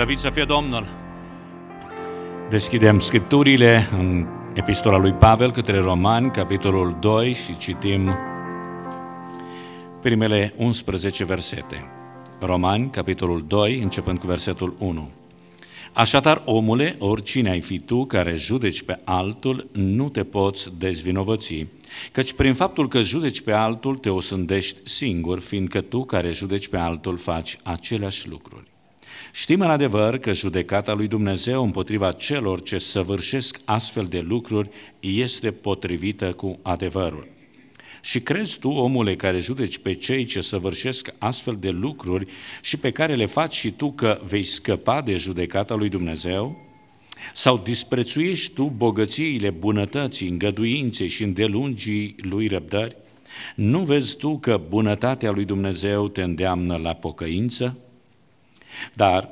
Slăviți să fie Domnul! Deschidem scripturile în epistola lui Pavel către Romani, capitolul 2 și citim primele 11 versete. Romani, capitolul 2, începând cu versetul 1. Așadar, omule, oricine ai fi tu care judeci pe altul, nu te poți dezvinovăți, căci prin faptul că judeci pe altul te osândești singur, fiindcă tu care judeci pe altul faci aceleași lucruri. Știm în adevăr că judecata lui Dumnezeu împotriva celor ce săvârșesc astfel de lucruri este potrivită cu adevărul. Și crezi tu, omule, care judeci pe cei ce săvârșesc astfel de lucruri și pe care le faci și tu că vei scăpa de judecata lui Dumnezeu? Sau disprețuiești tu bogățiile bunătății, îngăduinței și îndelungii lui răbdări? Nu vezi tu că bunătatea lui Dumnezeu te îndeamnă la pocăință? Dar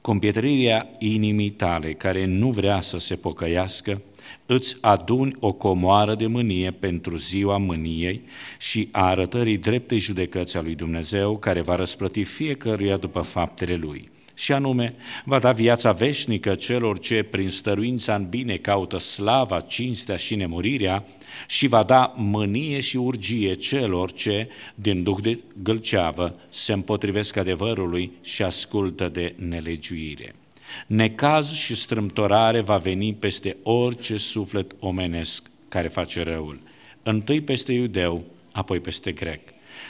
compietrirea inimii tale, care nu vrea să se pocăiască, îți aduni o comoară de mânie pentru ziua mâniei și a arătării dreptei judecăți a lui Dumnezeu, care va răsplăti fiecăruia după faptele lui și anume va da viața veșnică celor ce prin stăruința în bine caută slava, cinstea și nemurirea și va da mânie și urgie celor ce, din duc de gâlceavă, se împotrivesc adevărului și ascultă de nelegiuire. Necaz și strâmtorare va veni peste orice suflet omenesc care face răul, întâi peste iudeu, apoi peste grec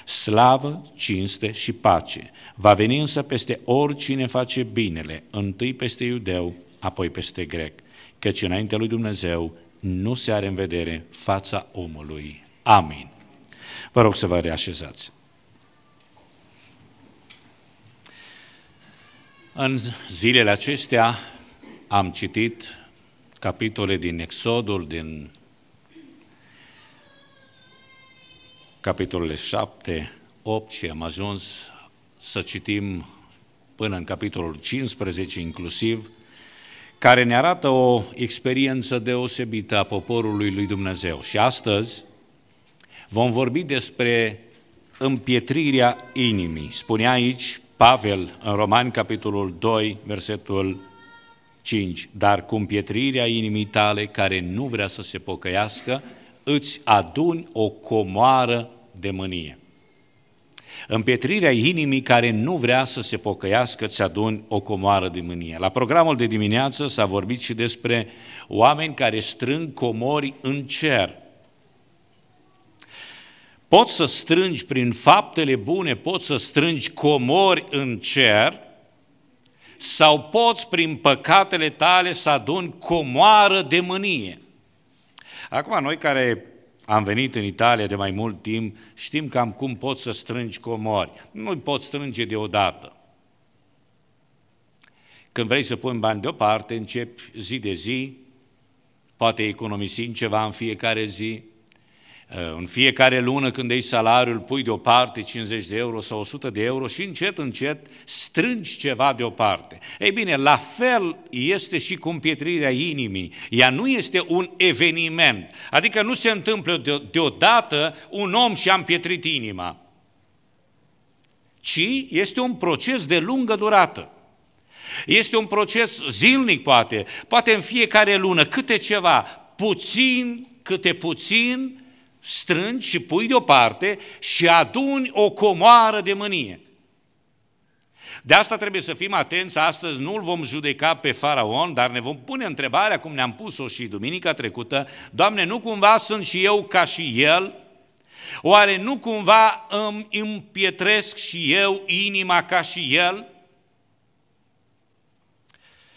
slavă, cinste și pace. Va veni însă peste oricine face binele, întâi peste iudeu, apoi peste grec, căci înaintea lui Dumnezeu nu se are în vedere fața omului. Amin. Vă rog să vă reașezați. În zilele acestea am citit capitole din Exodul, din capitolele 7, 8 și am ajuns să citim până în capitolul 15 inclusiv, care ne arată o experiență deosebită a poporului lui Dumnezeu. Și astăzi vom vorbi despre împietrirea inimii. Spune aici Pavel în Romani, capitolul 2, versetul 5, dar cu împietrirea inimii tale care nu vrea să se pocăiască, îți aduni o comoară de mânie. Împietrirea inimii care nu vrea să se pocăiască îți aduni o comoară de mânie. La programul de dimineață s-a vorbit și despre oameni care strâng comori în cer. Poți să strângi prin faptele bune, poți să strângi comori în cer, sau poți prin păcatele tale să aduni comoară de mânie. Acum, noi care am venit în Italia de mai mult timp, știm cam cum poți să strângi comori. Nu poți strânge deodată. Când vrei să pui bani deoparte, începi zi de zi, poate economisi ceva în fiecare zi, Eh, în fiecare lună când ai salariul, pui deoparte 50 de euro sau 100 de euro și încet, încet strângi ceva deoparte. Ei bine, la fel este și cu împietrirea inimii. Ea nu este un eveniment. Adică nu se întâmplă deodată un om și-a împietrit inima, ci este un proces de lungă durată. Este un proces zilnic, poate, poate în fiecare lună, câte ceva, puțin, câte puțin, strângi și pui deoparte și aduni o comoară de mânie. De asta trebuie să fim atenți, astăzi nu-l vom judeca pe faraon, dar ne vom pune întrebarea, cum ne-am pus-o și duminica trecută, Doamne, nu cumva sunt și eu ca și el? Oare nu cumva îmi împietresc și eu inima ca și el?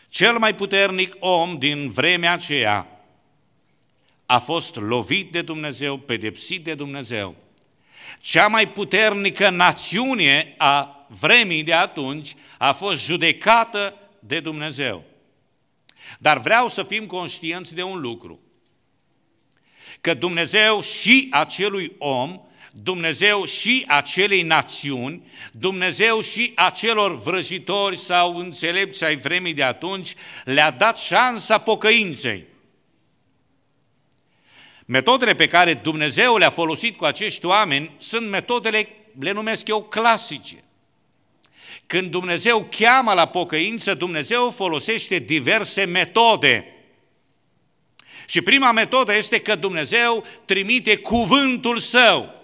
Cel mai puternic om din vremea aceea a fost lovit de Dumnezeu, pedepsit de Dumnezeu. Cea mai puternică națiune a vremii de atunci a fost judecată de Dumnezeu. Dar vreau să fim conștienți de un lucru. Că Dumnezeu și acelui om, Dumnezeu și acelei națiuni, Dumnezeu și acelor vrăjitori sau înțelepți ai vremii de atunci le-a dat șansa pocăinței. Metodele pe care Dumnezeu le-a folosit cu acești oameni sunt metodele, le numesc eu, clasice. Când Dumnezeu cheamă la pocăință, Dumnezeu folosește diverse metode. Și prima metodă este că Dumnezeu trimite cuvântul Său.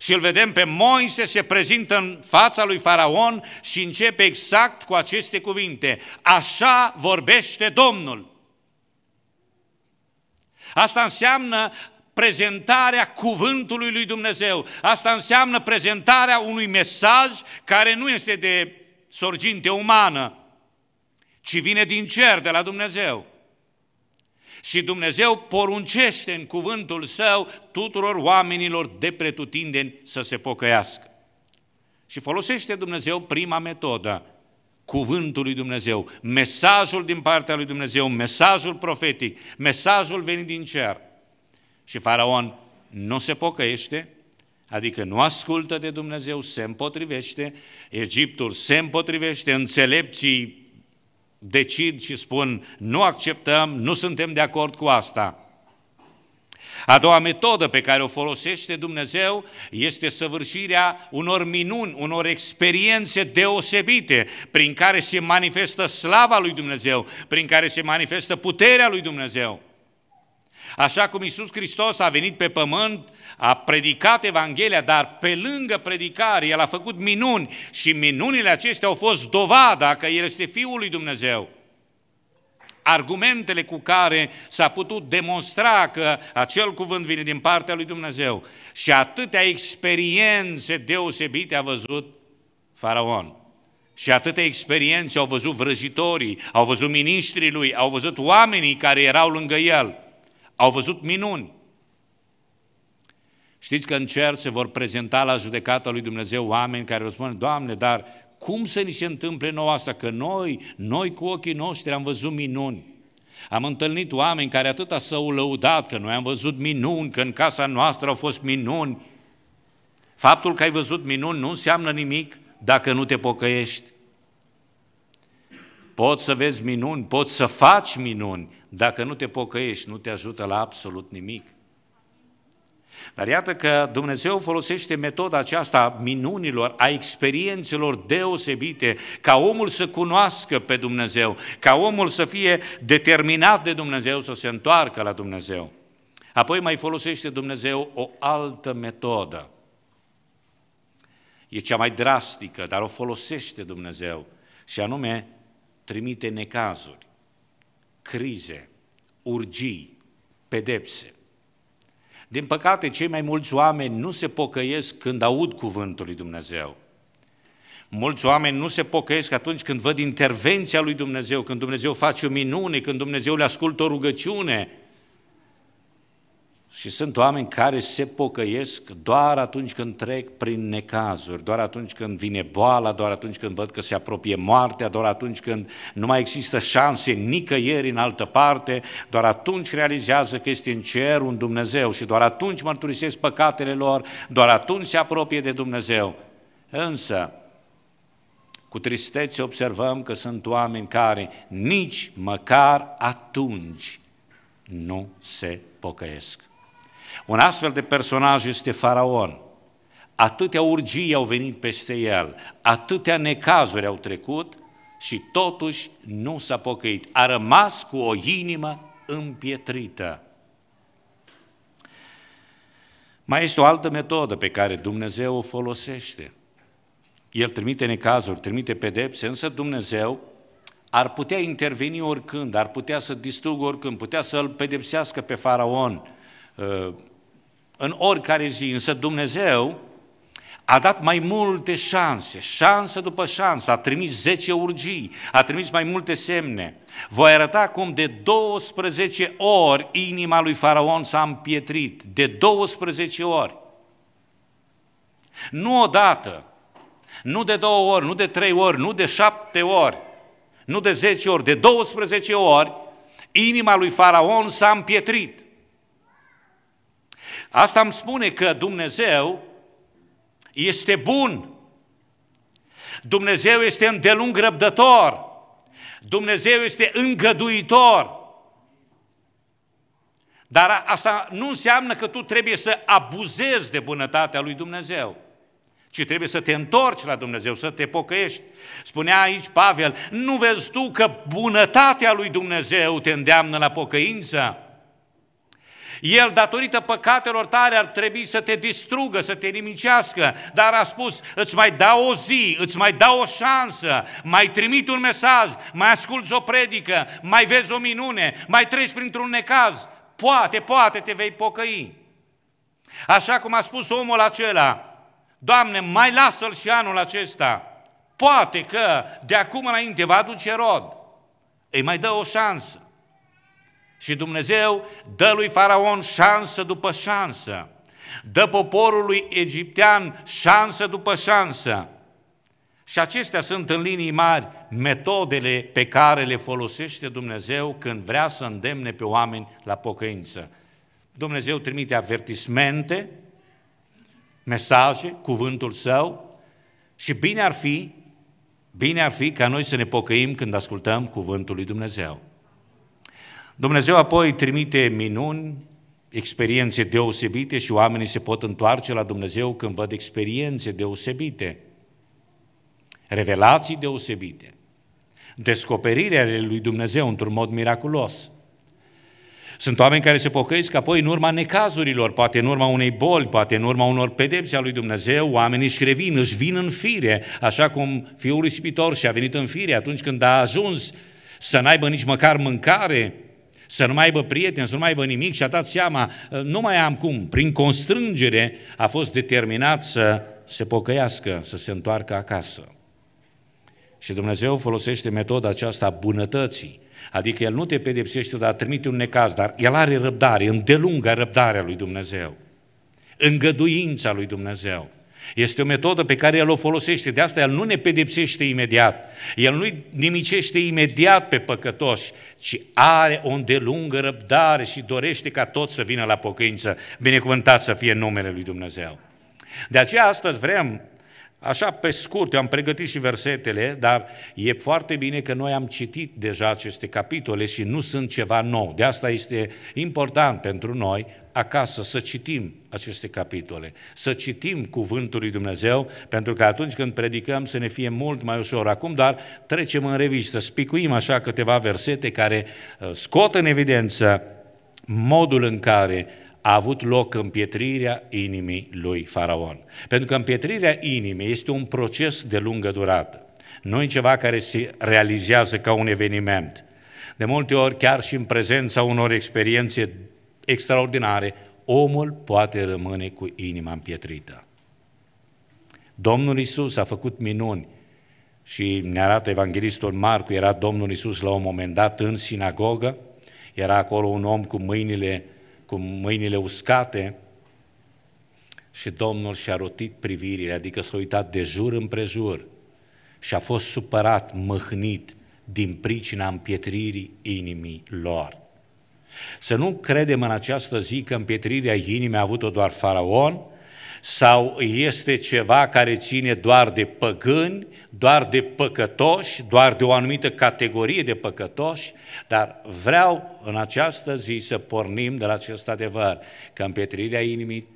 Și îl vedem pe Moise, se prezintă în fața lui Faraon și începe exact cu aceste cuvinte. Așa vorbește Domnul. Asta înseamnă prezentarea cuvântului lui Dumnezeu. Asta înseamnă prezentarea unui mesaj care nu este de sorginte umană, ci vine din cer, de la Dumnezeu. Și Dumnezeu poruncește în cuvântul său tuturor oamenilor de pretutindeni să se pocăiască. Și folosește Dumnezeu prima metodă, cuvântul lui Dumnezeu, mesajul din partea lui Dumnezeu, mesajul profetic, mesajul venit din cer. Și faraon nu se pocăiește, adică nu ascultă de Dumnezeu, se împotrivește, Egiptul se împotrivește, înțelepții decid și spun nu acceptăm, nu suntem de acord cu asta. A doua metodă pe care o folosește Dumnezeu este săvârșirea unor minuni, unor experiențe deosebite prin care se manifestă slava lui Dumnezeu, prin care se manifestă puterea lui Dumnezeu. Așa cum Iisus Hristos a venit pe pământ, a predicat Evanghelia, dar pe lângă predicare El a făcut minuni și minunile acestea au fost dovada că El este Fiul lui Dumnezeu argumentele cu care s-a putut demonstra că acel cuvânt vine din partea lui Dumnezeu și atâtea experiențe deosebite a văzut faraon. Și atâtea experiențe au văzut vrăjitorii, au văzut miniștrii lui, au văzut oamenii care erau lângă el, au văzut minuni. Știți că în cer se vor prezenta la judecata lui Dumnezeu oameni care răspund, Doamne, dar cum să ni se întâmple nouă asta? Că noi, noi cu ochii noștri am văzut minuni. Am întâlnit oameni care atâta s-au lăudat că noi am văzut minuni, că în casa noastră au fost minuni. Faptul că ai văzut minuni nu înseamnă nimic dacă nu te pocăiești. Poți să vezi minuni, poți să faci minuni, dacă nu te pocăiești, nu te ajută la absolut nimic. Dar iată că Dumnezeu folosește metoda aceasta a minunilor, a experiențelor deosebite, ca omul să cunoască pe Dumnezeu, ca omul să fie determinat de Dumnezeu, să se întoarcă la Dumnezeu. Apoi mai folosește Dumnezeu o altă metodă. E cea mai drastică, dar o folosește Dumnezeu, și anume trimite necazuri, crize, urgii, pedepse. Din păcate, cei mai mulți oameni nu se pocăiesc când aud cuvântul lui Dumnezeu. Mulți oameni nu se pocăiesc atunci când văd intervenția lui Dumnezeu, când Dumnezeu face o minune, când Dumnezeu le ascultă o rugăciune, și sunt oameni care se pocăiesc doar atunci când trec prin necazuri, doar atunci când vine boala, doar atunci când văd că se apropie moartea, doar atunci când nu mai există șanse nicăieri în altă parte, doar atunci realizează că este în cer un Dumnezeu și doar atunci mărturisesc păcatele lor, doar atunci se apropie de Dumnezeu. Însă, cu tristețe observăm că sunt oameni care nici măcar atunci nu se pocăiesc. Un astfel de personaj este faraon. Atâtea urgii au venit peste el, atâtea necazuri au trecut și totuși nu s-a pocăit. A rămas cu o inimă împietrită. Mai este o altă metodă pe care Dumnezeu o folosește. El trimite necazuri, trimite pedepse, însă Dumnezeu ar putea interveni oricând, ar putea să distrugă oricând, putea să-l pedepsească pe faraon, Uh, în oricare zi, însă Dumnezeu a dat mai multe șanse, șansă după șansă, a trimis 10 urgii, a trimis mai multe semne. Voi arăta cum de 12 ori inima lui Faraon s-a împietrit, de 12 ori. Nu odată, nu de două ori, nu de trei ori, nu de șapte ori, nu de zece ori, de 12 ori, inima lui Faraon s-a împietrit. Asta îmi spune că Dumnezeu este bun. Dumnezeu este îndelung răbdător. Dumnezeu este îngăduitor. Dar asta nu înseamnă că tu trebuie să abuzezi de bunătatea lui Dumnezeu, ci trebuie să te întorci la Dumnezeu, să te pocăiești. Spunea aici Pavel, nu vezi tu că bunătatea lui Dumnezeu te îndeamnă la pocăință? El, datorită păcatelor tale, ar trebui să te distrugă, să te nimicească, dar a spus, îți mai dau o zi, îți mai dau o șansă, mai trimit un mesaj, mai asculți o predică, mai vezi o minune, mai treci printr-un necaz, poate, poate te vei pocăi. Așa cum a spus omul acela, Doamne, mai lasă-l și anul acesta, poate că de acum înainte va aduce rod, îi mai dă o șansă. Și Dumnezeu dă lui Faraon șansă după șansă, dă poporului egiptean șansă după șansă. Și acestea sunt în linii mari metodele pe care le folosește Dumnezeu când vrea să îndemne pe oameni la pocăință. Dumnezeu trimite avertismente, mesaje, cuvântul său și bine ar fi, bine ar fi ca noi să ne pocăim când ascultăm cuvântul lui Dumnezeu. Dumnezeu apoi trimite minuni, experiențe deosebite și oamenii se pot întoarce la Dumnezeu când văd experiențe deosebite, revelații deosebite, descoperirea lui Dumnezeu într-un mod miraculos. Sunt oameni care se pocăiesc apoi în urma necazurilor, poate în urma unei boli, poate în urma unor pedepse a lui Dumnezeu, oamenii își revin, își vin în fire, așa cum fiul risipitor și-a venit în fire atunci când a ajuns să n-aibă nici măcar mâncare, să nu mai aibă prieteni, să nu mai aibă nimic și a dat seama, ă, nu mai am cum. Prin constrângere a fost determinat să se pocăiască, să se întoarcă acasă. Și Dumnezeu folosește metoda aceasta a bunătății, adică El nu te pedepsește, dar trimite un necaz, dar El are răbdare, îndelungă răbdarea lui Dumnezeu, îngăduința lui Dumnezeu. Este o metodă pe care El o folosește. De asta El nu ne pedepsește imediat. El nu-i nimicește imediat pe păcătoși, ci are o îndelungă răbdare și dorește ca toți să vină la pocăință. Binecuvântat să fie numele Lui Dumnezeu. De aceea astăzi vrem Așa, pe scurt, am pregătit și versetele, dar e foarte bine că noi am citit deja aceste capitole și nu sunt ceva nou. De asta este important pentru noi acasă să citim aceste capitole, să citim Cuvântul lui Dumnezeu, pentru că atunci când predicăm să ne fie mult mai ușor. Acum, dar trecem în revistă, spicuim așa câteva versete care uh, scot în evidență modul în care a avut loc împietrirea inimii lui Faraon. Pentru că împietrirea inimii este un proces de lungă durată. Nu e ceva care se realizează ca un eveniment. De multe ori, chiar și în prezența unor experiențe extraordinare, omul poate rămâne cu inima împietrită. Domnul Isus a făcut minuni și ne arată evanghelistul Marcu, era Domnul Isus la un moment dat în sinagogă, era acolo un om cu mâinile uh, cu mâinile uscate și Domnul și-a rotit privirile, adică s-a uitat de jur împrejur și a fost supărat, mâhnit din pricina împietririi inimii lor. Să nu credem în această zi că împietrirea inimii a avut-o doar faraon, sau este ceva care ține doar de păgâni, doar de păcătoși, doar de o anumită categorie de păcătoși, dar vreau în această zi să pornim de la acest adevăr, că împetrirea inimii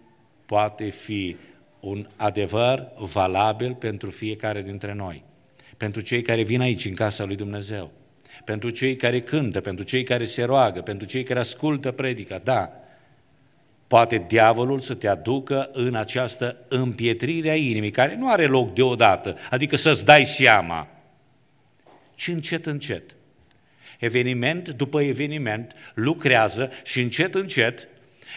poate fi un adevăr valabil pentru fiecare dintre noi, pentru cei care vin aici în casa lui Dumnezeu, pentru cei care cântă, pentru cei care se roagă, pentru cei care ascultă predica, da, Poate diavolul să te aducă în această împietrire a inimii, care nu are loc deodată, adică să-ți dai seama, ci încet, încet. Eveniment după eveniment lucrează și încet, încet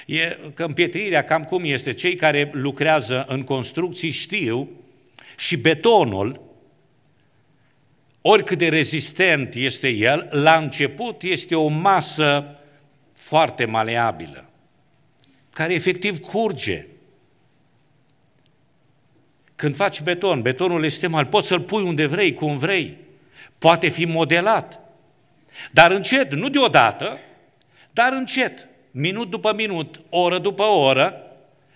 E că împietrirea cam cum este, cei care lucrează în construcții știu și betonul, oricât de rezistent este el, la început este o masă foarte maleabilă care efectiv curge. Când faci beton, betonul este mal, poți să-l pui unde vrei, cum vrei, poate fi modelat, dar încet, nu deodată, dar încet, minut după minut, oră după oră,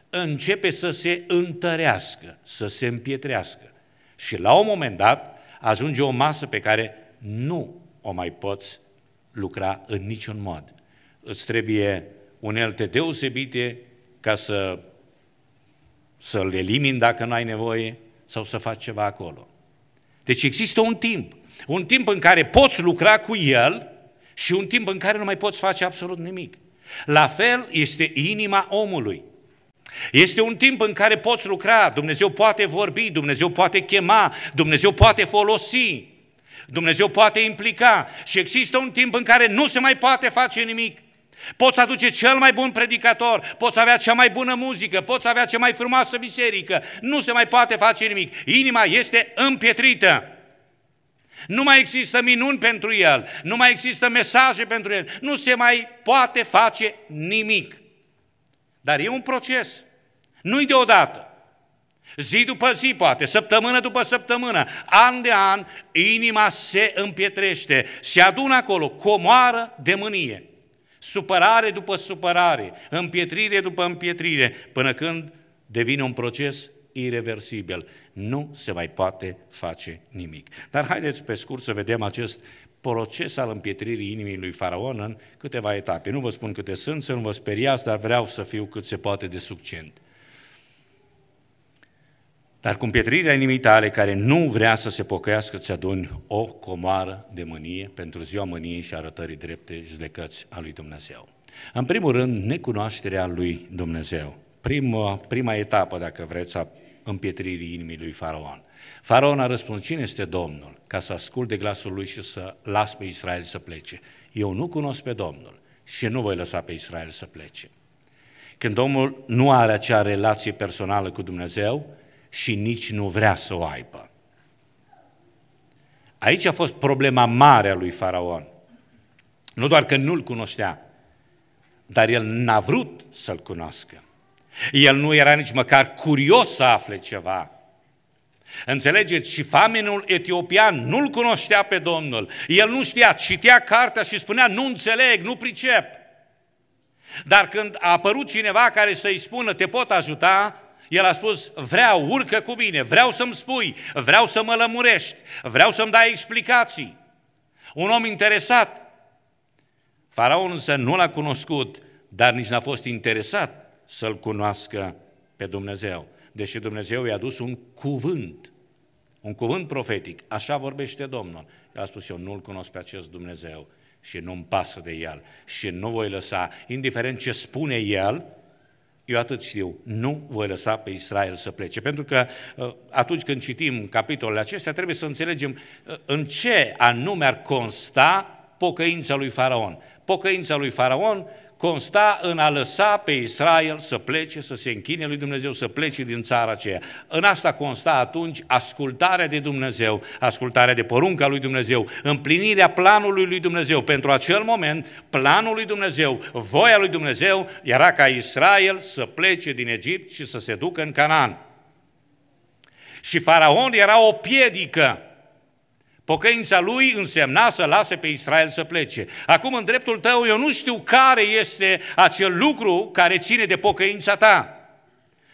începe să se întărească, să se împietrească. Și la un moment dat ajunge o masă pe care nu o mai poți lucra în niciun mod. Îți trebuie unelte deosebite ca să, să-l elimini dacă nu ai nevoie sau să faci ceva acolo. Deci există un timp, un timp în care poți lucra cu el și un timp în care nu mai poți face absolut nimic. La fel este inima omului. Este un timp în care poți lucra, Dumnezeu poate vorbi, Dumnezeu poate chema, Dumnezeu poate folosi, Dumnezeu poate implica și există un timp în care nu se mai poate face nimic. Poți aduce cel mai bun predicator, poți avea cea mai bună muzică, poți avea cea mai frumoasă biserică, nu se mai poate face nimic. Inima este împietrită. Nu mai există minuni pentru el, nu mai există mesaje pentru el, nu se mai poate face nimic. Dar e un proces, nu-i deodată. Zi după zi, poate, săptămână după săptămână, an de an, inima se împietrește, se adună acolo comoară de mânie supărare după supărare, împietrire după împietrire, până când devine un proces irreversibil. Nu se mai poate face nimic. Dar haideți pe scurt să vedem acest proces al împietririi inimii lui Faraon în câteva etape. Nu vă spun câte sunt, să nu vă speriați, dar vreau să fiu cât se poate de succent. Dar cu împietrirea inimii tale care nu vrea să se pocăiască, îți aduni o comară de mânie pentru ziua mâniei și arătării drepte judecăți a lui Dumnezeu. În primul rând, necunoașterea lui Dumnezeu. Prima, prima etapă, dacă vreți, a împietririi inimii lui Faraon. Faraon a răspuns, cine este Domnul? Ca să asculte glasul lui și să las pe Israel să plece. Eu nu cunosc pe Domnul și nu voi lăsa pe Israel să plece. Când omul nu are acea relație personală cu Dumnezeu, și nici nu vrea să o aibă. Aici a fost problema mare a lui Faraon. Nu doar că nu-l cunoștea, dar el n-a vrut să-l cunoască. El nu era nici măcar curios să afle ceva. Înțelegeți? Și famenul etiopian nu-l cunoștea pe Domnul. El nu știa, citea cartea și spunea, nu înțeleg, nu pricep. Dar când a apărut cineva care să-i spună, te pot ajuta, el a spus, vreau, urcă cu mine, vreau să-mi spui, vreau să mă lămurești, vreau să-mi dai explicații. Un om interesat. Faraon însă nu l-a cunoscut, dar nici n-a fost interesat să-l cunoască pe Dumnezeu. Deși Dumnezeu i-a dus un cuvânt, un cuvânt profetic, așa vorbește Domnul. El a spus, eu nu-L cunosc pe acest Dumnezeu și nu-mi pasă de El și nu voi lăsa, indiferent ce spune El, eu atât știu, nu voi lăsa pe Israel să plece. Pentru că uh, atunci când citim capitolele acestea, trebuie să înțelegem uh, în ce anume ar consta pocăința lui Faraon. Pocăința lui Faraon consta în a lăsa pe Israel să plece, să se închine lui Dumnezeu, să plece din țara aceea. În asta consta atunci ascultarea de Dumnezeu, ascultarea de porunca lui Dumnezeu, împlinirea planului lui Dumnezeu. Pentru acel moment, planul lui Dumnezeu, voia lui Dumnezeu era ca Israel să plece din Egipt și să se ducă în Canaan. Și faraon era o piedică Pocăința lui însemna să lase pe Israel să plece. Acum, în dreptul tău, eu nu știu care este acel lucru care ține de pocăința ta.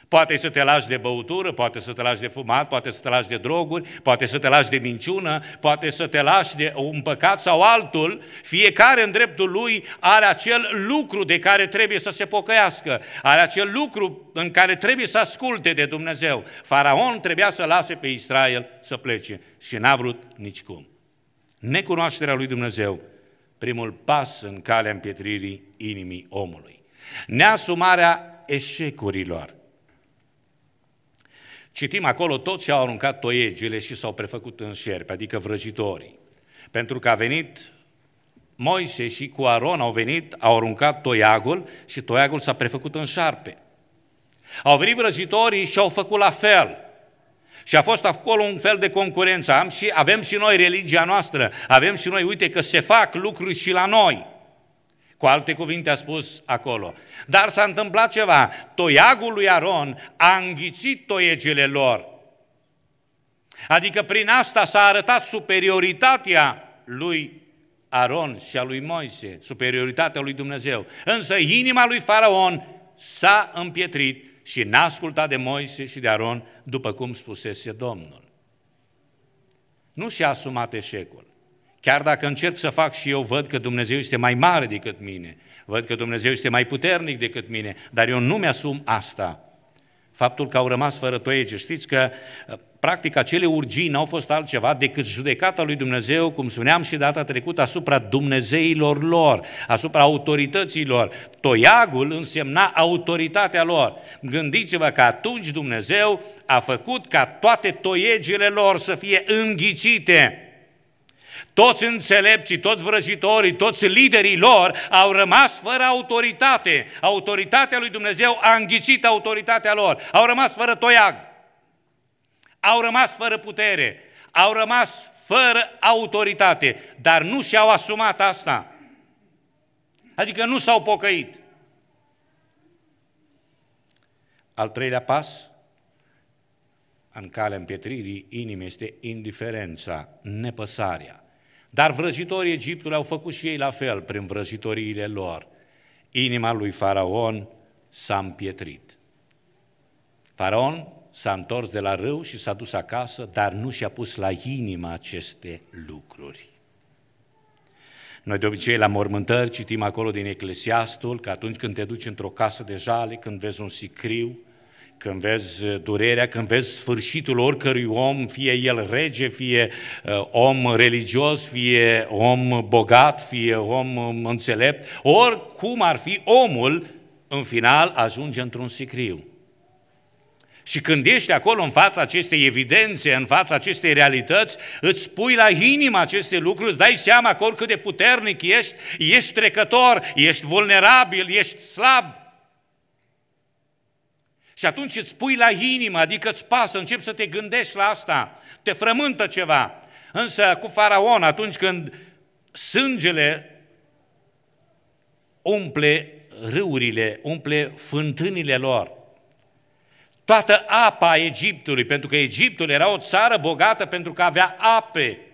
Poate să te lași de băutură, poate să te lași de fumat, poate să te lași de droguri, poate să te lași de minciună, poate să te lași de un păcat sau altul, fiecare în dreptul lui are acel lucru de care trebuie să se pocăiască, are acel lucru în care trebuie să asculte de Dumnezeu. Faraon trebuia să lase pe Israel să plece și n-a vrut nicicum. Necunoașterea lui Dumnezeu, primul pas în calea împietririi inimii omului. Neasumarea eșecurilor, Citim acolo, toți și-au aruncat toiegele și s-au prefăcut în șerpi, adică vrăjitorii. Pentru că a venit Moise și cu Aron au venit, au aruncat toiagul și toiagul s-a prefăcut în șarpe. Au venit vrăjitorii și au făcut la fel. Și a fost acolo un fel de concurență. Am și, avem și noi religia noastră, avem și noi, uite că se fac lucruri și la noi. Cu alte cuvinte a spus acolo. Dar s-a întâmplat ceva. Toiagul lui Aron a înghițit toiegele lor. Adică prin asta s-a arătat superioritatea lui Aron și a lui Moise, superioritatea lui Dumnezeu. Însă inima lui Faraon s-a împietrit și n-a ascultat de Moise și de Aron, după cum spusese Domnul. Nu și-a asumat eșecul. Chiar dacă încerc să fac și eu, văd că Dumnezeu este mai mare decât mine, văd că Dumnezeu este mai puternic decât mine, dar eu nu mi-asum asta. Faptul că au rămas fără toiege, știți că ă, practic acele urgii n-au fost altceva decât judecata lui Dumnezeu, cum spuneam și data trecută, asupra dumnezeilor lor, asupra autorităților. Toiagul însemna autoritatea lor. Gândiți-vă că atunci Dumnezeu a făcut ca toate toiegele lor să fie înghicite toți înțelepții, toți vrăjitorii, toți liderii lor au rămas fără autoritate. Autoritatea lui Dumnezeu a înghițit autoritatea lor. Au rămas fără toiag. Au rămas fără putere. Au rămas fără autoritate. Dar nu și-au asumat asta. Adică nu s-au pocăit. Al treilea pas în calea împietririi inimii este indiferența, nepăsarea. Dar vrăjitorii Egiptului au făcut și ei la fel prin vrăjitoriile lor. Inima lui Faraon s-a împietrit. Faraon s-a întors de la râu și s-a dus acasă, dar nu și-a pus la inimă aceste lucruri. Noi de obicei la mormântări citim acolo din Eclesiastul că atunci când te duci într-o casă de jale, când vezi un sicriu, când vezi uh, durerea, când vezi sfârșitul oricărui om, fie el rege, fie uh, om religios, fie om bogat, fie om um, înțelept, oricum ar fi, omul în final ajunge într-un sicriu. Și când ești acolo în fața acestei evidențe, în fața acestei realități, îți pui la inimă aceste lucruri, îți dai seama acolo oricât de puternic ești, ești trecător, ești vulnerabil, ești slab, și atunci îți pui la inimă, adică îți pasă, începi să te gândești la asta, te frământă ceva. Însă cu faraon, atunci când sângele umple râurile, umple fântânile lor, toată apa Egiptului, pentru că Egiptul era o țară bogată pentru că avea ape,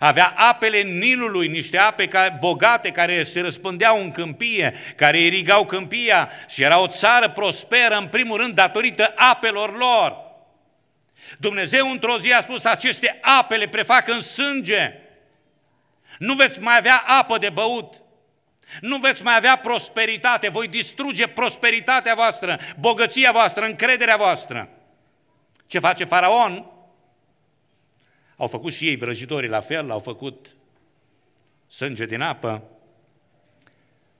avea apele Nilului, niște ape bogate care se răspândeau în câmpie, care irigau câmpia și era o țară prosperă, în primul rând, datorită apelor lor. Dumnezeu într-o zi a spus, aceste ape le prefac în sânge. Nu veți mai avea apă de băut. Nu veți mai avea prosperitate. Voi distruge prosperitatea voastră, bogăția voastră, încrederea voastră. Ce face faraon? Au făcut și ei vrăjitorii la fel, au făcut sânge din apă.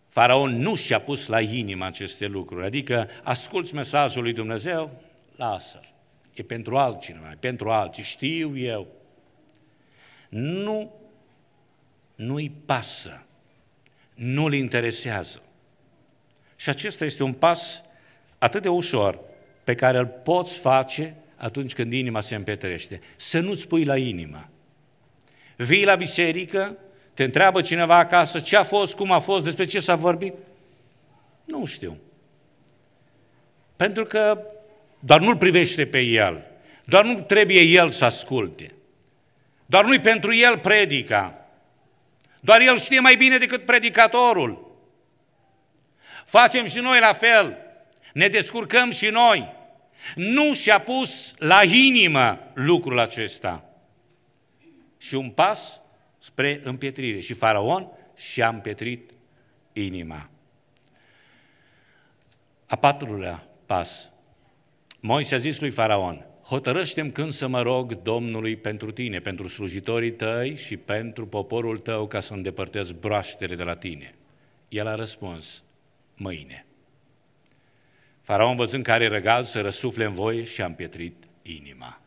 Faraon nu și-a pus la inimă aceste lucruri, adică asculți mesajul lui Dumnezeu, lasă-l. E pentru altcineva, e pentru alții, știu eu. Nu, nu-i pasă, nu-l interesează. Și acesta este un pas atât de ușor pe care îl poți face atunci când inima se împetrește. Să nu-ți pui la inimă. Vii la biserică, te întreabă cineva acasă ce a fost, cum a fost, despre ce s-a vorbit. Nu știu. Pentru că doar nu-l privește pe el, doar nu trebuie el să asculte, doar nu-i pentru el predica, doar el știe mai bine decât predicatorul. Facem și noi la fel, ne descurcăm și noi, nu și-a pus la inimă lucrul acesta. Și un pas spre împietrire. Și faraon și-a împietrit inima. A patrulea pas. Moise a zis lui faraon, hotărăște când să mă rog Domnului pentru tine, pentru slujitorii tăi și pentru poporul tău ca să îndepărtez broaștere de la tine. El a răspuns, mâine. Faraon văzând care răgaz să răsufle în voi și am pietrit inima.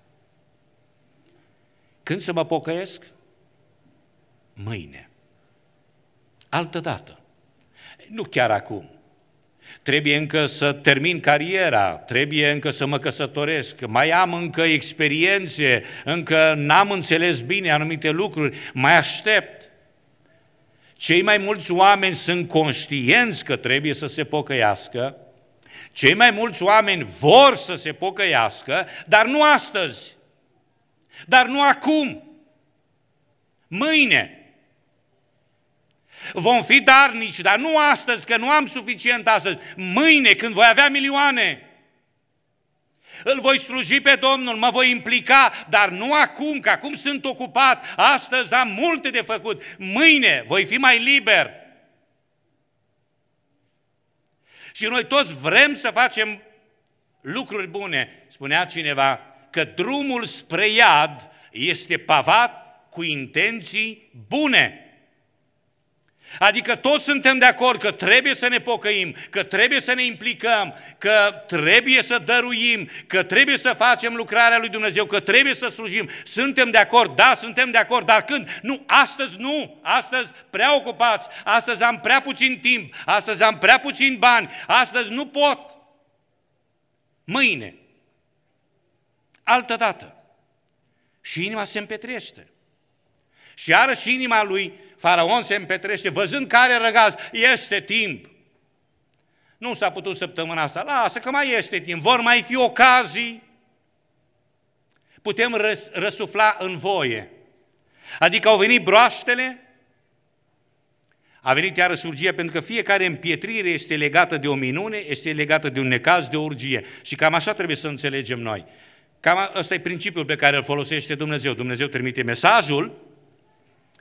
Când să mă pocăiesc? Mâine. Altă dată. Nu chiar acum. Trebuie încă să termin cariera, trebuie încă să mă căsătoresc, mai am încă experiențe, încă n-am înțeles bine anumite lucruri, mai aștept. Cei mai mulți oameni sunt conștienți că trebuie să se pocăiască, cei mai mulți oameni vor să se pocăiască, dar nu astăzi, dar nu acum, mâine. Vom fi darnici, dar nu astăzi, că nu am suficient astăzi, mâine, când voi avea milioane. Îl voi sluji pe Domnul, mă voi implica, dar nu acum, că acum sunt ocupat, astăzi am multe de făcut, mâine voi fi mai liber. Și noi toți vrem să facem lucruri bune. Spunea cineva că drumul spre iad este pavat cu intenții bune. Adică toți suntem de acord că trebuie să ne pocăim, că trebuie să ne implicăm, că trebuie să dăruim, că trebuie să facem lucrarea lui Dumnezeu, că trebuie să slujim. Suntem de acord, da, suntem de acord, dar când? Nu, astăzi nu, astăzi prea ocupați, astăzi am prea puțin timp, astăzi am prea puțin bani, astăzi nu pot. Mâine, altă dată. Și inima se împetrește. Și iarăși inima lui Faraon se împetrește, văzând care răgaz, este timp. Nu s-a putut săptămâna asta, lasă că mai este timp, vor mai fi ocazii. Putem răs, răsufla în voie. Adică au venit broaștele, a venit iară surgie, pentru că fiecare împietrire este legată de o minune, este legată de un necaz, de o urgie. Și cam așa trebuie să înțelegem noi. Cam ăsta e principiul pe care îl folosește Dumnezeu. Dumnezeu trimite mesajul,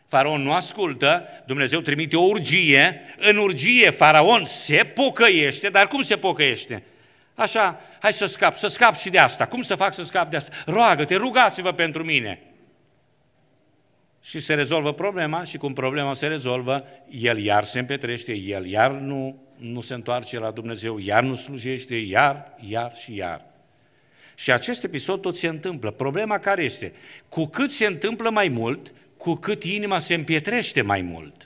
Faraon nu ascultă, Dumnezeu trimite o urgie, în urgie Faraon se pocăiește, dar cum se pocăiește? Așa, hai să scap, să scap și de asta. Cum să fac să scap de asta? Roagă-te, rugați-vă pentru mine. Și se rezolvă problema și cum problema se rezolvă, el iar se împetrește, el iar nu, nu se întoarce la Dumnezeu, iar nu slujește, iar, iar și iar. Și acest episod tot se întâmplă. Problema care este? Cu cât se întâmplă mai mult, cu cât inima se împietrește mai mult.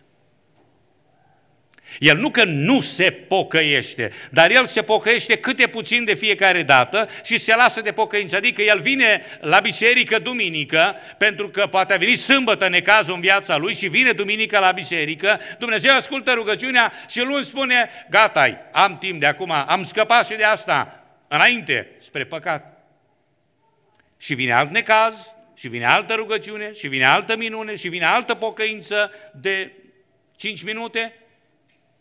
El nu că nu se pocăiește, dar el se pocăiește câte puțin de fiecare dată și se lasă de pocăință. Adică el vine la biserică duminică, pentru că poate a venit sâmbătă necazul în viața lui și vine duminică la biserică, Dumnezeu ascultă rugăciunea și el îmi spune, gata am timp de acum, am scăpat și de asta, înainte, spre păcat. Și vine alt necaz, și vine altă rugăciune, și vine altă minune, și vine altă pocăință de 5 minute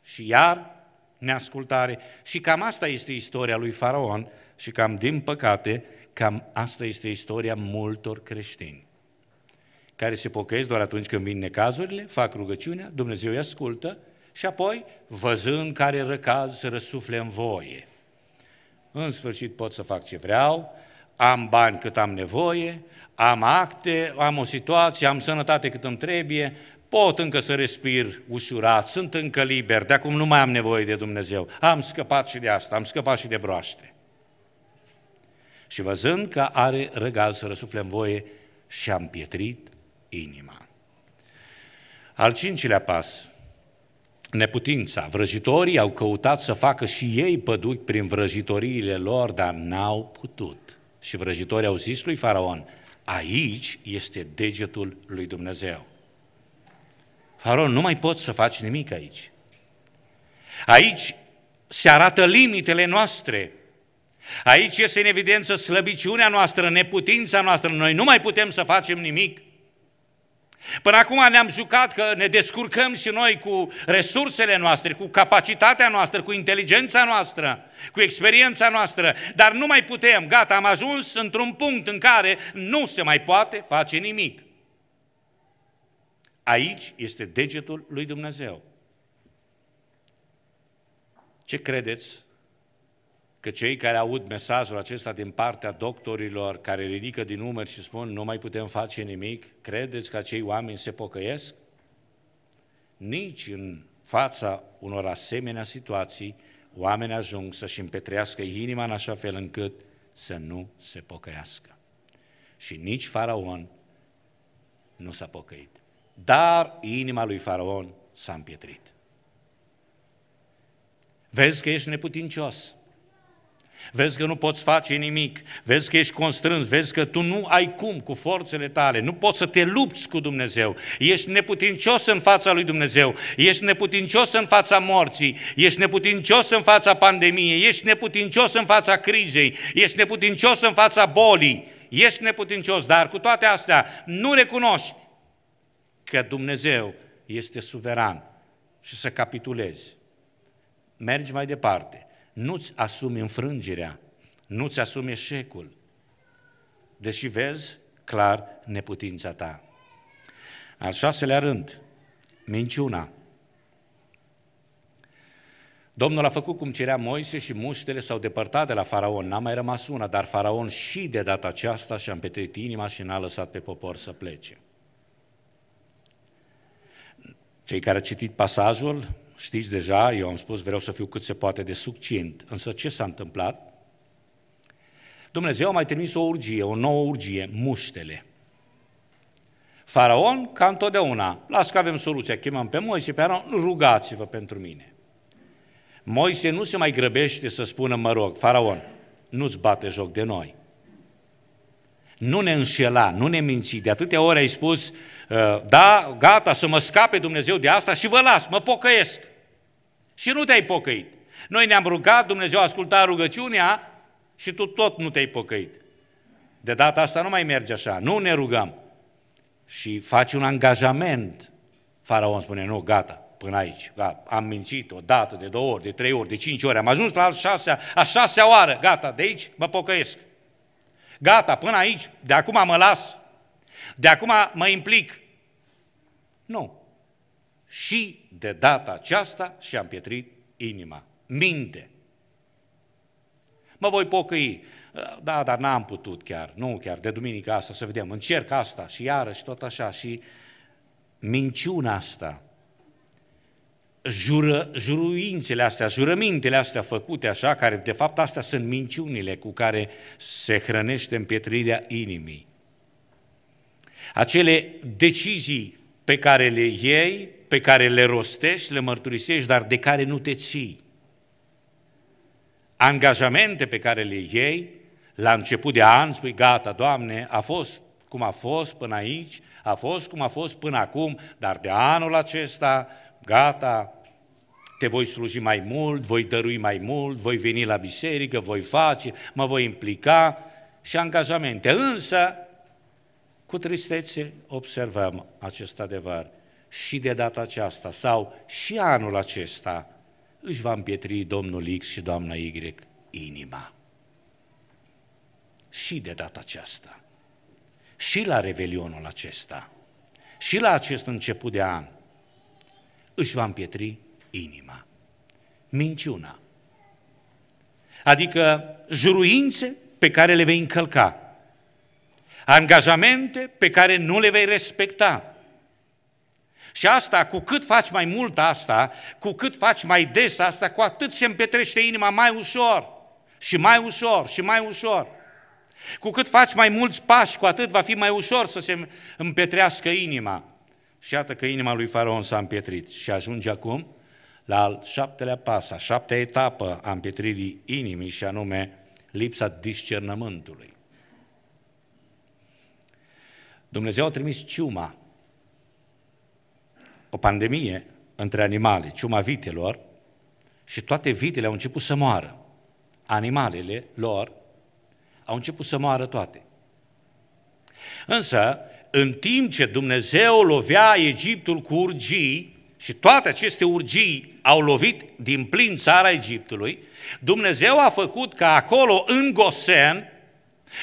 și iar neascultare. Și cam asta este istoria lui Faraon și cam, din păcate, cam asta este istoria multor creștini care se pocăiesc doar atunci când vin necazurile, fac rugăciunea, Dumnezeu îi ascultă și apoi, văzând care răcaz, răsufle în voie. În sfârșit pot să fac ce vreau, am bani cât am nevoie, am acte, am o situație, am sănătate cât îmi trebuie, pot încă să respir ușurat, sunt încă liber, de acum nu mai am nevoie de Dumnezeu. Am scăpat și de asta, am scăpat și de broaște. Și văzând că are răgaz să răsufle în voie, și-am pietrit inima. Al cincilea pas, neputința. Vrăjitorii au căutat să facă și ei păduchi prin vrăjitoriile lor, dar n-au putut și vrăjitorii au zis lui Faraon, aici este degetul lui Dumnezeu. Faraon, nu mai poți să faci nimic aici. Aici se arată limitele noastre. Aici este în evidență slăbiciunea noastră, neputința noastră. Noi nu mai putem să facem nimic. Până acum ne-am jucat că ne descurcăm și noi cu resursele noastre, cu capacitatea noastră, cu inteligența noastră, cu experiența noastră, dar nu mai putem, gata, am ajuns într-un punct în care nu se mai poate face nimic. Aici este degetul lui Dumnezeu. Ce credeți că cei care aud mesajul acesta din partea doctorilor care ridică din numeri și spun nu mai putem face nimic, credeți că acei oameni se pocăiesc? Nici în fața unor asemenea situații, oamenii ajung să-și împetrească inima în așa fel încât să nu se pocăiască. Și nici faraon nu s-a pocăit. Dar inima lui faraon s-a împietrit. Vezi că ești neputincios. Vezi că nu poți face nimic, vezi că ești constrâns, vezi că tu nu ai cum cu forțele tale, nu poți să te lupți cu Dumnezeu, ești neputincios în fața lui Dumnezeu, ești neputincios în fața morții, ești neputincios în fața pandemiei, ești neputincios în fața crizei, ești neputincios în fața bolii, ești neputincios, dar cu toate astea nu recunoști că Dumnezeu este suveran și să capitulezi. Mergi mai departe nu-ți asumi înfrângerea, nu-ți asumi eșecul, deși vezi clar neputința ta. Al șaselea rând, minciuna. Domnul a făcut cum cerea Moise și muștele s-au depărtat de la faraon, n-a mai rămas una, dar faraon și de data aceasta și-a împetrit inima și n-a lăsat pe popor să plece. Cei care au citit pasajul știți deja, eu am spus, vreau să fiu cât se poate de succint. Însă ce s-a întâmplat? Dumnezeu a mai trimis o urgie, o nouă urgie, muștele. Faraon, ca întotdeauna, las că avem soluția, chemăm pe Moise, pe Aron, rugați-vă pentru mine. Moise nu se mai grăbește să spună, mă rog, Faraon, nu-ți bate joc de noi. Nu ne înșela, nu ne minți. De atâtea ori ai spus, uh, da, gata, să mă scape Dumnezeu de asta și vă las, mă pocăiesc și nu te-ai pocăit. Noi ne-am rugat, Dumnezeu a ascultat rugăciunea și tu tot nu te-ai pocăit. De data asta nu mai merge așa, nu ne rugăm. Și faci un angajament. Faraon spune, nu, gata, până aici, gata, am mințit o dată, de două ori, de trei ori, de cinci ori, am ajuns la șasea, a șasea oară, gata, de aici mă pocăiesc. Gata, până aici, de acum mă las, de acum mă implic. Nu, și de data aceasta și-a împietrit inima. Minte. Mă voi pocăi. Da, dar n-am putut chiar, nu chiar, de duminica asta să vedem. Încerc asta și iarăși tot așa și minciuna asta, jură, juruințele astea, jurămintele astea făcute așa, care de fapt astea sunt minciunile cu care se hrănește împietrirea inimii. Acele decizii pe care le iei pe care le rostești, le mărturisești, dar de care nu te ții. Angajamente pe care le iei, la început de an spui, gata, Doamne, a fost cum a fost până aici, a fost cum a fost până acum, dar de anul acesta, gata, te voi sluji mai mult, voi dărui mai mult, voi veni la biserică, voi face, mă voi implica și angajamente. Însă, cu tristețe observăm acest adevăr și de data aceasta sau și anul acesta își va împietri domnul X și doamna Y inima. Și de data aceasta. Și la revelionul acesta. Și la acest început de an își va împietri inima. Minciuna. Adică juruințe pe care le vei încălca, angajamente pe care nu le vei respecta, și asta, cu cât faci mai mult asta, cu cât faci mai des asta, cu atât se împetrește inima mai ușor și mai ușor și mai ușor. Cu cât faci mai mulți pași, cu atât va fi mai ușor să se împetrească inima. Și iată că inima lui Faraon s-a împietrit și ajunge acum la al șaptelea pas, a șaptea etapă a împietririi inimii și anume lipsa discernământului. Dumnezeu a trimis ciuma o pandemie între animale, ciuma vitelor, și toate vitele au început să moară. Animalele lor au început să moară toate. Însă, în timp ce Dumnezeu lovea Egiptul cu urgii, și toate aceste urgii au lovit din plin țara Egiptului, Dumnezeu a făcut ca acolo, în Gosen,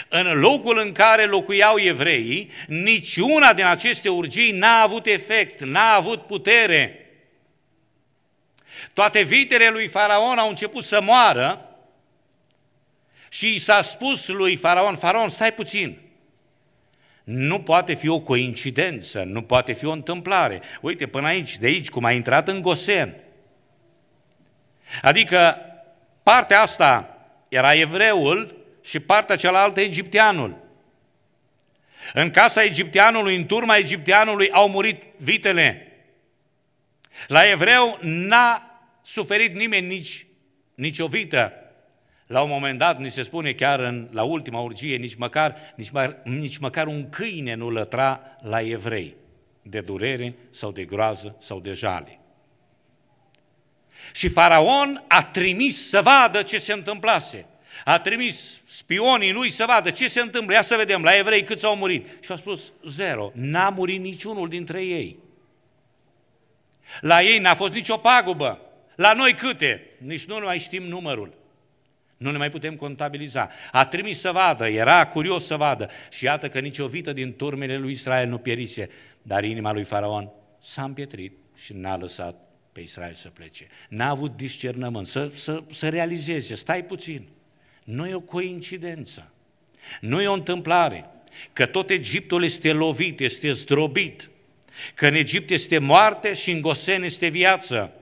în locul în care locuiau evreii, niciuna din aceste urgii n-a avut efect, n-a avut putere. Toate vitele lui Faraon au început să moară și i s-a spus lui Faraon, Faraon, stai puțin, nu poate fi o coincidență, nu poate fi o întâmplare. Uite, până aici, de aici, cum a intrat în Gosen. Adică, partea asta era evreul, și partea cealaltă egipteanul. În casa egipteanului, în turma egipteanului au murit vitele. La evreu n-a suferit nimeni nici, nici o vită. La un moment dat, ni se spune chiar în, la ultima urgie, nici măcar, nici, măcar, nici măcar un câine nu lătra la evrei, de durere sau de groază sau de jale. Și faraon a trimis să vadă ce se întâmplase. A trimis spionii lui să vadă ce se întâmplă. Ia să vedem, la evrei câți au murit. Și a spus, zero. N-a murit niciunul dintre ei. La ei n-a fost nicio pagubă. La noi câte? Nici nu mai știm numărul. Nu ne mai putem contabiliza. A trimis să vadă, era curios să vadă. Și iată că nicio vită din turmele lui Israel nu pierise. Dar inima lui Faraon s-a împietrit și n-a lăsat pe Israel să plece. N-a avut discernământ să, să, să realizeze, stai puțin. Nu e o coincidență, nu e o întâmplare că tot Egiptul este lovit, este zdrobit, că în Egipt este moarte și în Gosen este viață,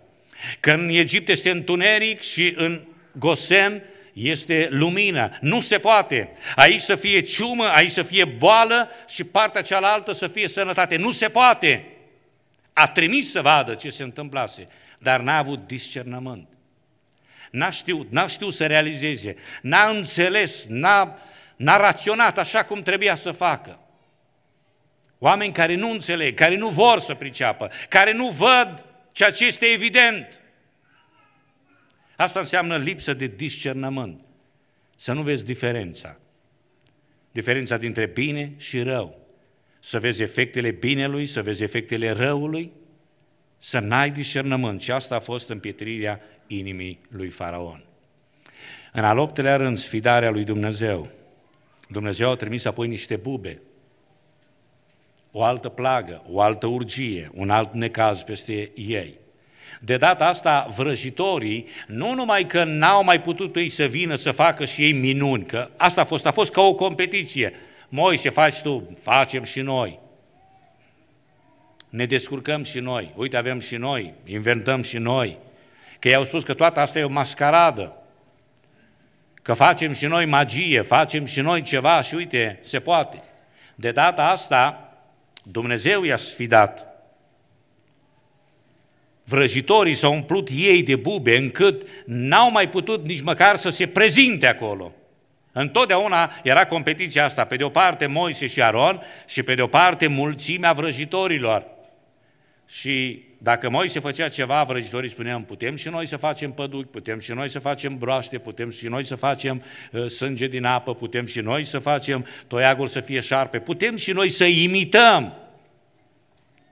că în Egipt este întuneric și în Gosen este lumină. Nu se poate. Aici să fie ciumă, aici să fie boală și partea cealaltă să fie sănătate. Nu se poate. A trimis să vadă ce se întâmplase, dar n-a avut discernământ n-a știut, n-a știut să realizeze, n-a înțeles, n-a, n-a raționat așa cum trebuia să facă. Oameni care nu înțeleg, care nu vor să priceapă, care nu văd ceea ce este evident. Asta înseamnă lipsă de discernământ. Să nu vezi diferența. Diferența dintre bine și rău. Să vezi efectele binelui, să vezi efectele răului, să n-ai discernământ. Și asta a fost împietrirea inimii lui Faraon. În al optelea rând, sfidarea lui Dumnezeu. Dumnezeu a trimis apoi niște bube, o altă plagă, o altă urgie, un alt necaz peste ei. De data asta, vrăjitorii, nu numai că n-au mai putut ei să vină să facă și ei minuni, că asta a fost, a fost ca o competiție. Moi ce faci tu, facem și noi. Ne descurcăm și noi, uite avem și noi, inventăm și noi. Că i-au spus că toată asta e o mascaradă, că facem și noi magie, facem și noi ceva și uite, se poate. De data asta, Dumnezeu i-a sfidat. Vrăjitorii s-au umplut ei de bube, încât n-au mai putut nici măcar să se prezinte acolo. Întotdeauna era competiția asta, pe de o parte Moise și Aron și pe de o parte mulțimea vrăjitorilor. Și dacă Moise făcea ceva, vrăjitorii spuneam, putem și noi să facem păduchi, putem și noi să facem broaște, putem și noi să facem uh, sânge din apă, putem și noi să facem toiagul să fie șarpe, putem și noi să imităm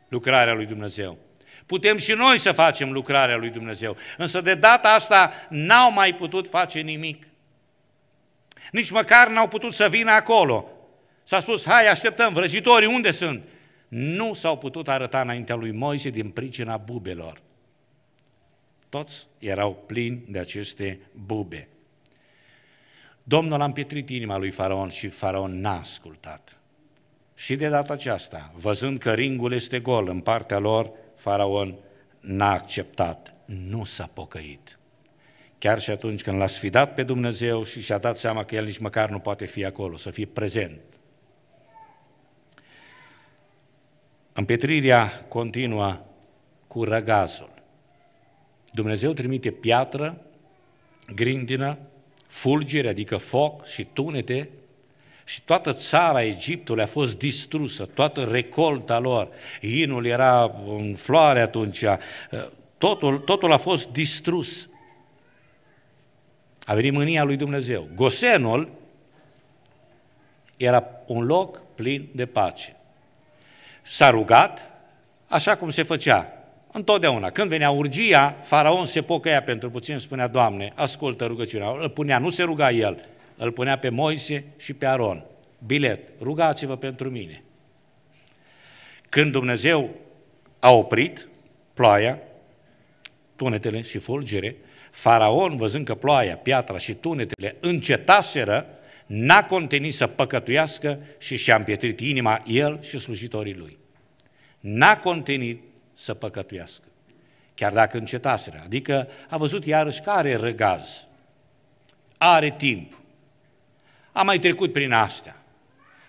lucrarea lui Dumnezeu. Putem și noi să facem lucrarea lui Dumnezeu. Însă de data asta n-au mai putut face nimic. Nici măcar n-au putut să vină acolo. S-a spus, hai, așteptăm, vrăjitorii unde sunt? nu s-au putut arăta înaintea lui Moise din pricina bubelor. Toți erau plini de aceste bube. Domnul a împietrit inima lui Faraon și Faraon n-a ascultat. Și de data aceasta, văzând că ringul este gol în partea lor, Faraon n-a acceptat, nu s-a pocăit. Chiar și atunci când l-a sfidat pe Dumnezeu și și-a dat seama că el nici măcar nu poate fi acolo, să fie prezent Împietrirea continuă cu răgazul. Dumnezeu trimite piatră, grindină, fulgere, adică foc și tunete și toată țara Egiptului a fost distrusă, toată recolta lor, inul era în floare atunci, totul, totul a fost distrus. A venit mânia lui Dumnezeu. Gosenul era un loc plin de pace. S-a rugat așa cum se făcea. Întotdeauna. Când venea urgia, faraon se pocăia pentru puțin, spunea, Doamne, ascultă rugăciunea. Îl punea, nu se ruga el, îl punea pe Moise și pe Aron. Bilet, rugați-vă pentru mine. Când Dumnezeu a oprit ploaia, tunetele și fulgere, faraon, văzând că ploaia, piatra și tunetele încetaseră, n-a continuit să păcătuiască și și-a împietrit inima el și slujitorii lui. N-a continuit să păcătuiască, chiar dacă încetaseră. Adică a văzut iarăși că are răgaz, are timp. A mai trecut prin astea.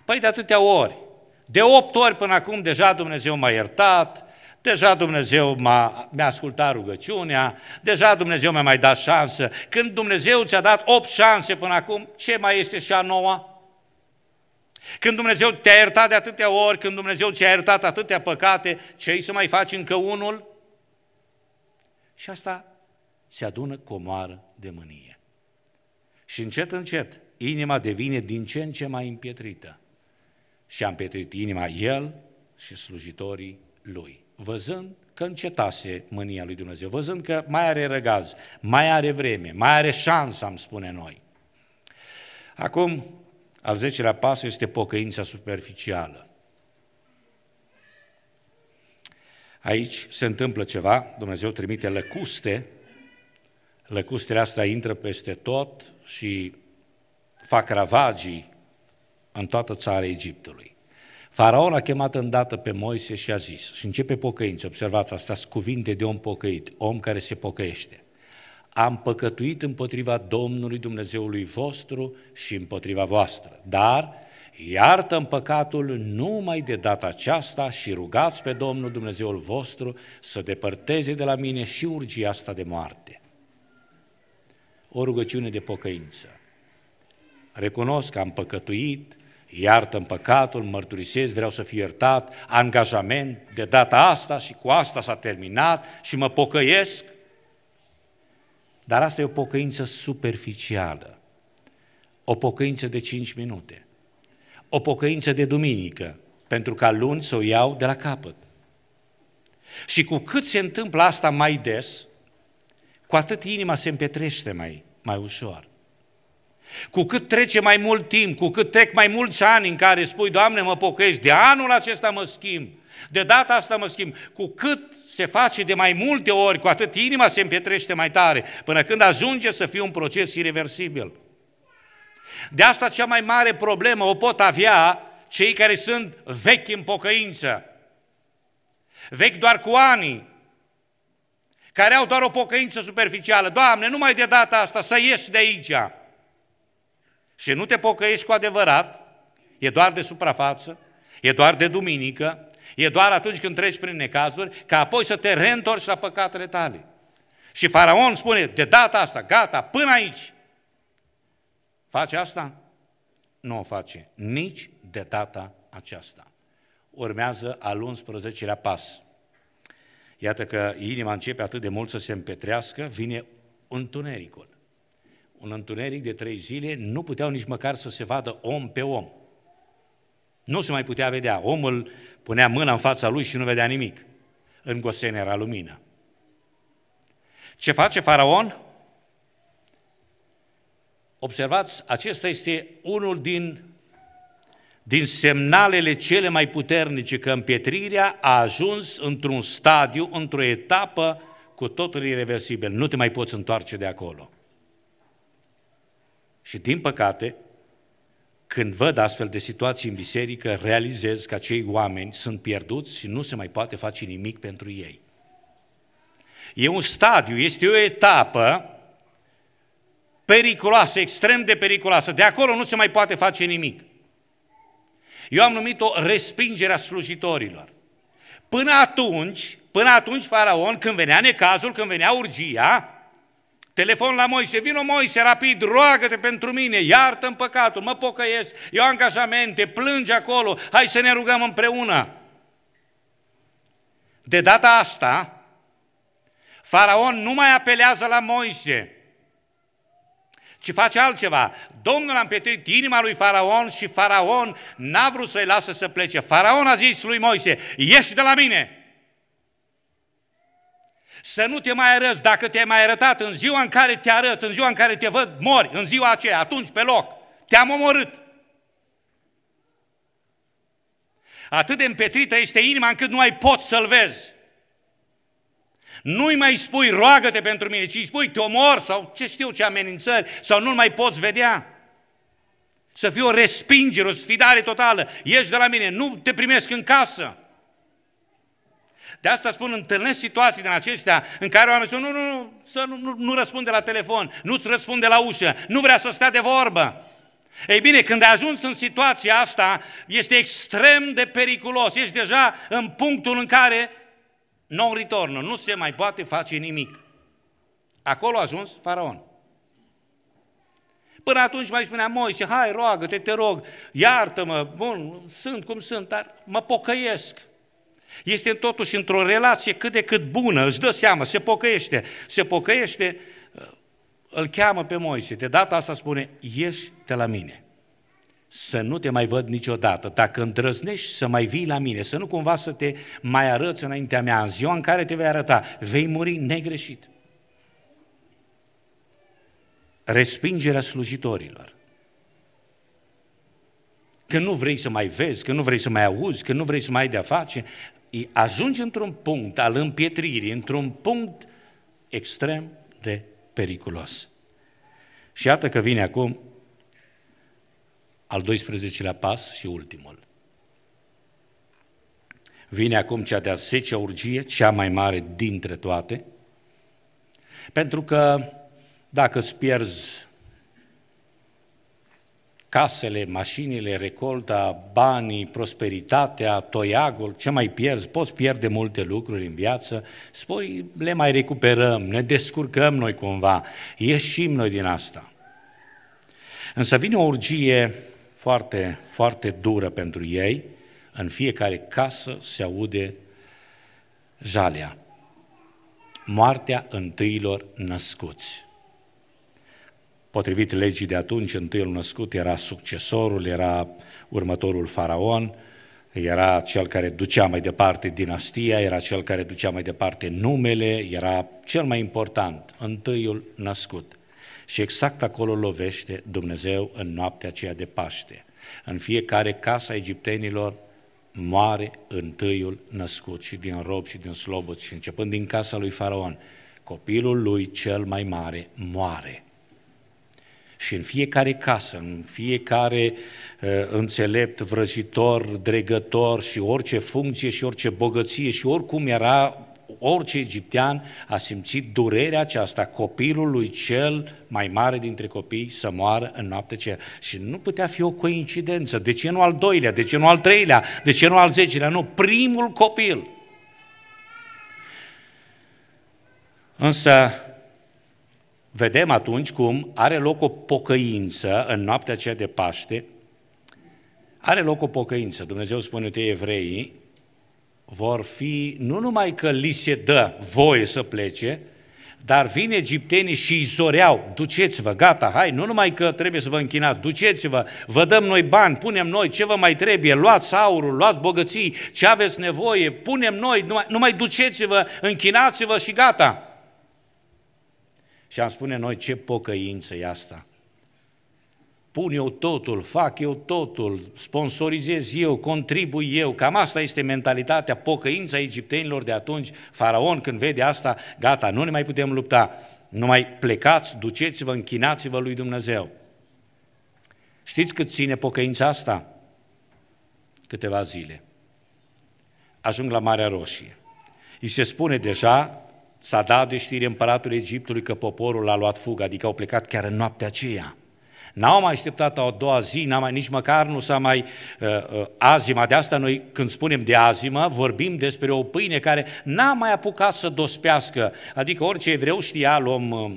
Păi de atâtea ori, de opt ori până acum deja Dumnezeu m-a iertat, Deja Dumnezeu m-a, mi-a ascultat rugăciunea, deja Dumnezeu mi-a mai dat șansă. Când Dumnezeu ți-a dat opt șanse până acum, ce mai este și a noua? Când Dumnezeu te-a iertat de atâtea ori, când Dumnezeu ți-a iertat atâtea păcate, ce să mai faci încă unul? Și asta se adună comoară de mânie. Și încet, încet, inima devine din ce în ce mai împietrită. Și a împietrit inima el și slujitorii lui văzând că încetase mânia lui Dumnezeu, văzând că mai are răgaz, mai are vreme, mai are șansă, am spune noi. Acum, al zecelea pas este pocăința superficială. Aici se întâmplă ceva, Dumnezeu trimite lăcuste, lăcustele astea intră peste tot și fac ravagii în toată țara Egiptului. Faraon a chemat îndată pe Moise și a zis, și începe pocăință, observați, asta sunt cuvinte de om pocăit, om care se pocăiește. Am păcătuit împotriva Domnului Dumnezeului vostru și împotriva voastră, dar iartă păcatul numai de data aceasta și rugați pe Domnul Dumnezeul vostru să depărteze de la mine și urgia asta de moarte. O rugăciune de pocăință. Recunosc că am păcătuit, iartă în păcatul, mărturisesc, vreau să fiu iertat, angajament de data asta și cu asta s-a terminat și mă pocăiesc. Dar asta e o pocăință superficială, o pocăință de 5 minute, o pocăință de duminică, pentru ca luni să o iau de la capăt. Și cu cât se întâmplă asta mai des, cu atât inima se împetrește mai, mai ușor. Cu cât trece mai mult timp, cu cât trec mai mulți ani în care spui, Doamne, mă pocăiești, de anul acesta mă schimb, de data asta mă schimb, cu cât se face de mai multe ori, cu atât inima se împietrește mai tare, până când ajunge să fie un proces irreversibil. De asta cea mai mare problemă o pot avea cei care sunt vechi în pocăință, vechi doar cu ani, care au doar o pocăință superficială. Doamne, numai de data asta să ieși de aici și nu te pocăiești cu adevărat, e doar de suprafață, e doar de duminică, e doar atunci când treci prin necazuri, ca apoi să te reîntorci la păcatele tale. Și faraon spune, de data asta, gata, până aici. Face asta? Nu o face nici de data aceasta. Urmează al 11-lea pas. Iată că inima începe atât de mult să se împetrească, vine întunericul un întuneric de trei zile, nu puteau nici măcar să se vadă om pe om. Nu se mai putea vedea. Omul punea mâna în fața lui și nu vedea nimic. În Gosen era lumină. Ce face faraon? Observați, acesta este unul din, din semnalele cele mai puternice că împietrirea a ajuns într-un stadiu, într-o etapă cu totul irreversibil. Nu te mai poți întoarce de acolo. Și din păcate, când văd astfel de situații în biserică, realizez că acei oameni sunt pierduți și nu se mai poate face nimic pentru ei. E un stadiu, este o etapă periculoasă, extrem de periculoasă. De acolo nu se mai poate face nimic. Eu am numit-o respingerea slujitorilor. Până atunci, până atunci faraon, când venea necazul, când venea urgia, Telefon la Moise, vino Moise, rapid, roagă-te pentru mine, iartă în păcatul, mă pocăiesc, eu angajamente, plânge acolo, hai să ne rugăm împreună. De data asta, Faraon nu mai apelează la Moise, ci face altceva. Domnul a împietrit inima lui Faraon și Faraon n-a vrut să-i lasă să plece. Faraon a zis lui Moise, ieși de la mine! să nu te mai arăți. Dacă te-ai mai arătat în ziua în care te arăți, în ziua în care te văd, mori, în ziua aceea, atunci pe loc. Te-am omorât. Atât de împetrită este inima încât nu ai pot să-l vezi. Nu-i mai spui, roagă-te pentru mine, ci îi spui, te omor sau ce știu ce amenințări, sau nu-l mai poți vedea. Să fie o respingere, o sfidare totală. Ieși de la mine, nu te primesc în casă. De asta spun, întâlnesc situații din acestea în care oamenii spun, nu, nu, nu, să nu, nu, nu răspunde la telefon, nu-ți răspunde la ușă, nu vrea să stea de vorbă. Ei bine, când ajungi în situația asta, este extrem de periculos. Ești deja în punctul în care nu return, nu se mai poate face nimic. Acolo a ajuns faraon. Până atunci mai spunea Moise, hai, roagă-te, te rog, iartă-mă, bun, sunt cum sunt, dar mă pocăiesc. Este totuși într-o relație cât de cât bună, își dă seama, se pocăiește, se pocăiește, uh, îl cheamă pe Moise, de data asta spune, ieși de la mine, să nu te mai văd niciodată, dacă îndrăznești să mai vii la mine, să nu cumva să te mai arăți înaintea mea, în ziua în care te vei arăta, vei muri negreșit. Respingerea slujitorilor. Când nu vrei să mai vezi, când nu vrei să mai auzi, când nu vrei să mai ai de-a face, ajungi într-un punct al împietririi, într-un punct extrem de periculos. Și iată că vine acum al 12-lea pas și ultimul. Vine acum cea de-a 10-a urgie, cea mai mare dintre toate, pentru că dacă îți pierzi casele, mașinile, recolta, banii, prosperitatea, toiagul, ce mai pierzi, poți pierde multe lucruri în viață, spui, le mai recuperăm, ne descurcăm noi cumva, ieșim noi din asta. Însă vine o urgie foarte, foarte dură pentru ei, în fiecare casă se aude jalea, moartea întâilor născuți. Potrivit legii de atunci, întâiul născut era succesorul, era următorul faraon, era cel care ducea mai departe dinastia, era cel care ducea mai departe numele, era cel mai important, întâiul născut. Și exact acolo lovește Dumnezeu în noaptea aceea de Paște. În fiecare casă a egiptenilor moare întâiul născut și din rob și din slobot și începând din casa lui Faraon, copilul lui cel mai mare moare. Și în fiecare casă, în fiecare uh, înțelept, vrăjitor, dregător și orice funcție și orice bogăție și oricum era orice egiptean a simțit durerea aceasta copilului cel mai mare dintre copii să moară în noapte aceea. Și nu putea fi o coincidență. De ce nu al doilea? De ce nu al treilea? De ce nu al zecelea? Nu, primul copil. Însă vedem atunci cum are loc o pocăință în noaptea aceea de Paște, are loc o pocăință. Dumnezeu spune te evreii, vor fi, nu numai că li se dă voie să plece, dar vin egiptenii și îi zoreau, duceți-vă, gata, hai, nu numai că trebuie să vă închinați, duceți-vă, vă dăm noi bani, punem noi ce vă mai trebuie, luați aurul, luați bogății, ce aveți nevoie, punem noi, numai, numai duceți-vă, închinați-vă și gata. Și am spune noi ce pocăință e asta. Pun eu totul, fac eu totul, sponsorizez eu, contribui eu. Cam asta este mentalitatea, pocăința egiptenilor de atunci. Faraon când vede asta, gata, nu ne mai putem lupta. Nu mai plecați, duceți-vă, închinați-vă lui Dumnezeu. Știți cât ține pocăința asta? Câteva zile. Ajung la Marea Roșie. Îi se spune deja S-a dat de știre împăratul Egiptului că poporul a luat fugă, adică au plecat chiar în noaptea aceea. N-au mai așteptat o doua zi, n-a mai, nici măcar nu s-a mai uh, uh, azima. De asta noi când spunem de azimă, vorbim despre o pâine care n-a mai apucat să dospească. Adică orice evreu știa, luăm uh,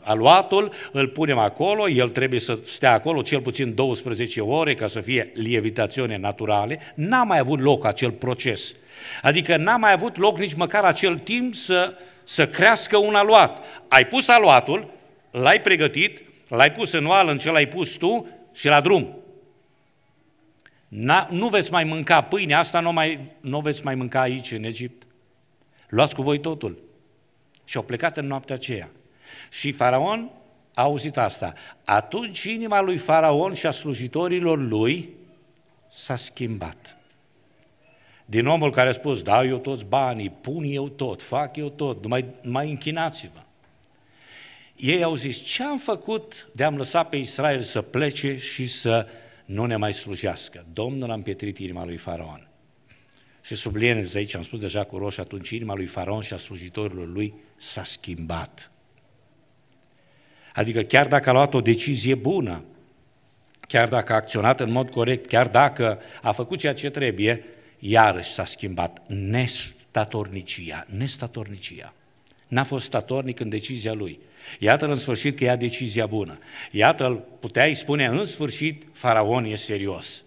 aluatul, îl punem acolo, el trebuie să stea acolo cel puțin 12 ore ca să fie lievitațiune naturale, n-a mai avut loc acel proces. Adică n-a mai avut loc nici măcar acel timp să uh, să crească un aluat. Ai pus aluatul, l-ai pregătit, l-ai pus în oală în ce l-ai pus tu și la drum. nu veți mai mânca pâine, asta nu, mai, nu veți mai mânca aici, în Egipt. Luați cu voi totul. Și au plecat în noaptea aceea. Și faraon a auzit asta. Atunci inima lui faraon și a slujitorilor lui s-a schimbat din omul care a spus, dau eu toți banii, pun eu tot, fac eu tot, mai mai închinați-vă. Ei au zis, ce am făcut de am lăsat pe Israel să plece și să nu ne mai slujească? Domnul a împietrit inima lui Faraon. Și subliniez aici, am spus deja cu roșu, atunci inima lui Faraon și a slujitorilor lui s-a schimbat. Adică chiar dacă a luat o decizie bună, chiar dacă a acționat în mod corect, chiar dacă a făcut ceea ce trebuie, iarăși s-a schimbat nestatornicia, nestatornicia. N-a fost statornic în decizia lui. Iată-l în sfârșit că ia decizia bună. Iată-l, puteai spune, în sfârșit, faraon e serios.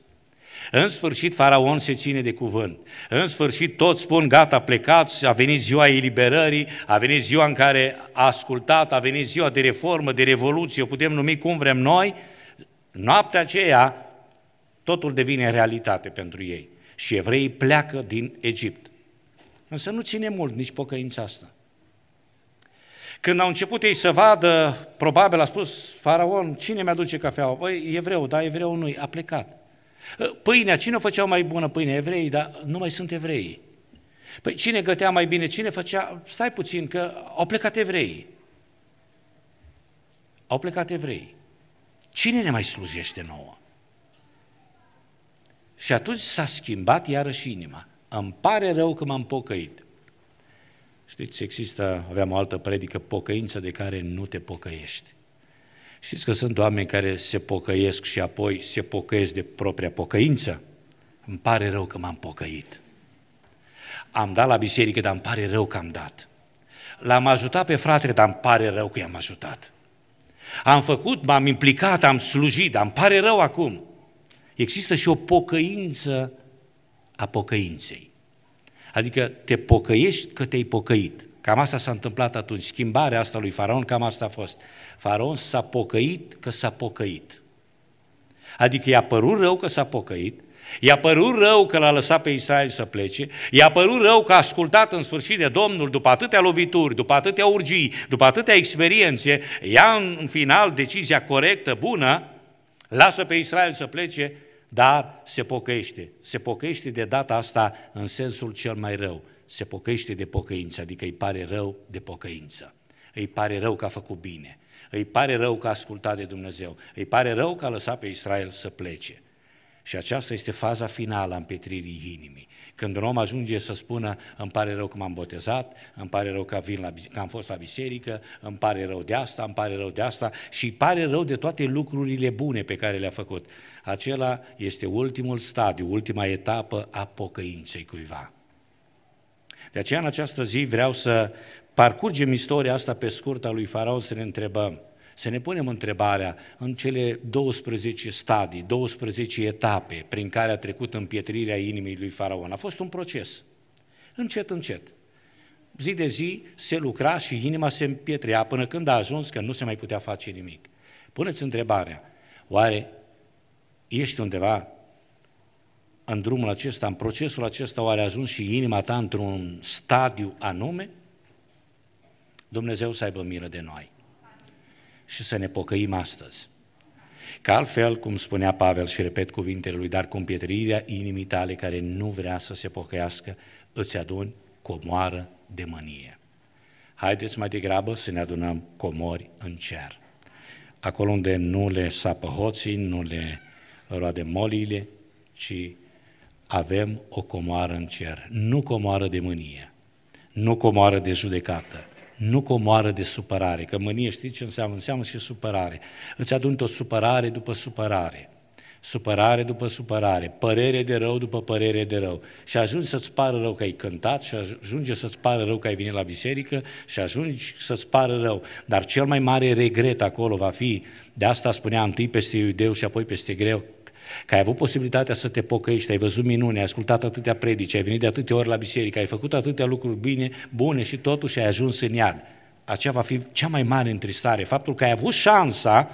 În sfârșit, faraon se ține de cuvânt. În sfârșit, toți spun, gata, plecați, a venit ziua eliberării, a venit ziua în care a ascultat, a venit ziua de reformă, de revoluție, o putem numi cum vrem noi. Noaptea aceea, totul devine realitate pentru ei și evreii pleacă din Egipt. Însă nu ține mult nici pocăința asta. Când au început ei să vadă, probabil a spus faraon, cine mi-aduce cafeaua? Păi evreu, da, evreu nu a plecat. Ă, pâinea, cine o făcea mai bună pâine? Evrei, dar nu mai sunt evrei. Păi cine gătea mai bine? Cine făcea? Stai puțin, că au plecat evrei. Au plecat evrei. Cine ne mai slujește nouă? Și atunci s-a schimbat iarăși inima. Îmi pare rău că m-am pocăit. Știți, există, aveam o altă predică, pocăință de care nu te pocăiești. Știți că sunt oameni care se pocăiesc și apoi se pocăiesc de propria pocăință? Îmi pare rău că m-am pocăit. Am dat la biserică, dar îmi pare rău că am dat. L-am ajutat pe fratele, dar îmi pare rău că i-am ajutat. Am făcut, m-am implicat, am slujit, dar îmi pare rău acum există și o pocăință a pocăinței. Adică te pocăiești că te-ai pocăit. Cam asta s-a întâmplat atunci. Schimbarea asta lui Faraon, cam asta a fost. Faraon s-a pocăit că s-a pocăit. Adică i-a părut rău că s-a pocăit, i-a părut rău că l-a lăsat pe Israel să plece, i-a părut rău că a ascultat în sfârșit de Domnul după atâtea lovituri, după atâtea urgii, după atâtea experiențe, ia în final decizia corectă, bună, lasă pe Israel să plece, dar se pocăiește. Se pocăiește de data asta în sensul cel mai rău. Se pocăiește de pocăință, adică îi pare rău de pocăință. Îi pare rău că a făcut bine. Îi pare rău că a ascultat de Dumnezeu. Îi pare rău că a lăsat pe Israel să plece. Și aceasta este faza finală a împetririi inimii. Când un om ajunge să spună, îmi pare rău că m-am botezat, îmi pare rău că, vin la, că am fost la biserică, îmi pare rău de asta, îmi pare rău de asta și îi pare rău de toate lucrurile bune pe care le-a făcut. Acela este ultimul stadiu, ultima etapă a pocăinței cuiva. De aceea, în această zi, vreau să parcurgem istoria asta pe scurt a lui Faraon, să ne întrebăm, să ne punem întrebarea în cele 12 stadii, 12 etape prin care a trecut împietrirea inimii lui Faraon. A fost un proces, încet, încet. Zi de zi se lucra și inima se împietrea până când a ajuns că nu se mai putea face nimic. Puneți întrebarea, oare ești undeva în drumul acesta, în procesul acesta, oare a ajuns și inima ta într-un stadiu anume? Dumnezeu să aibă milă de noi și să ne pocăim astăzi. Că altfel, cum spunea Pavel și repet cuvintele lui, dar cu împietrirea inimii tale care nu vrea să se pocăiască, îți aduni comoară de mânie. Haideți mai degrabă să ne adunăm comori în cer. Acolo unde nu le sapă hoții, nu le roade molile, ci avem o comoară în cer. Nu comoară de mânie, nu comoară de judecată, nu comoară de supărare, că mânie știți ce înseamnă? Înseamnă și supărare. Îți adun tot supărare după supărare, supărare după supărare, părere de rău după părere de rău. Și ajungi să-ți pară rău că ai cântat, și ajunge să-ți pară rău că ai venit la biserică, și ajungi să-ți pară rău. Dar cel mai mare regret acolo va fi, de asta spunea întâi peste iudeu și apoi peste greu, că ai avut posibilitatea să te pocăiești, ai văzut minune, ai ascultat atâtea predici, ai venit de atâtea ori la biserică, ai făcut atâtea lucruri bine, bune și totuși ai ajuns în iad. Aceea va fi cea mai mare întristare, faptul că ai avut șansa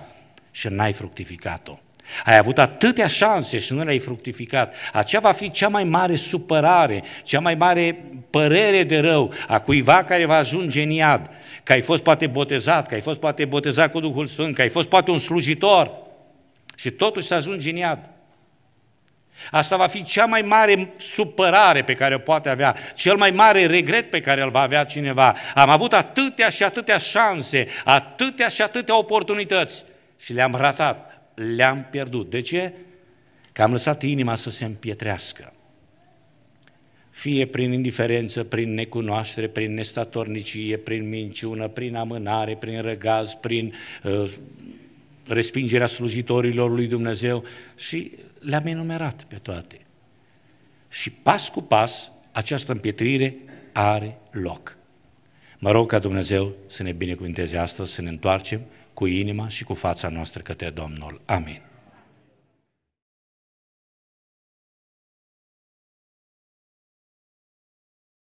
și n-ai fructificat-o. Ai avut atâtea șanse și nu le-ai fructificat. Aceea va fi cea mai mare supărare, cea mai mare părere de rău a cuiva care va ajunge în iad, că ai fost poate botezat, că ai fost poate botezat cu Duhul Sfânt, că ai fost poate un slujitor, și totuși să ajungi în iad. Asta va fi cea mai mare supărare pe care o poate avea, cel mai mare regret pe care îl va avea cineva. Am avut atâtea și atâtea șanse, atâtea și atâtea oportunități și le-am ratat, le-am pierdut. De ce? Că am lăsat inima să se împietrească. Fie prin indiferență, prin necunoaștere, prin nestatornicie, prin minciună, prin amânare, prin răgaz, prin uh, respingerea slujitorilor lui Dumnezeu și le-am enumerat pe toate. Și pas cu pas această împietrire are loc. Mă rog ca Dumnezeu să ne binecuvânteze astăzi, să ne întoarcem cu inima și cu fața noastră către Domnul. Amin.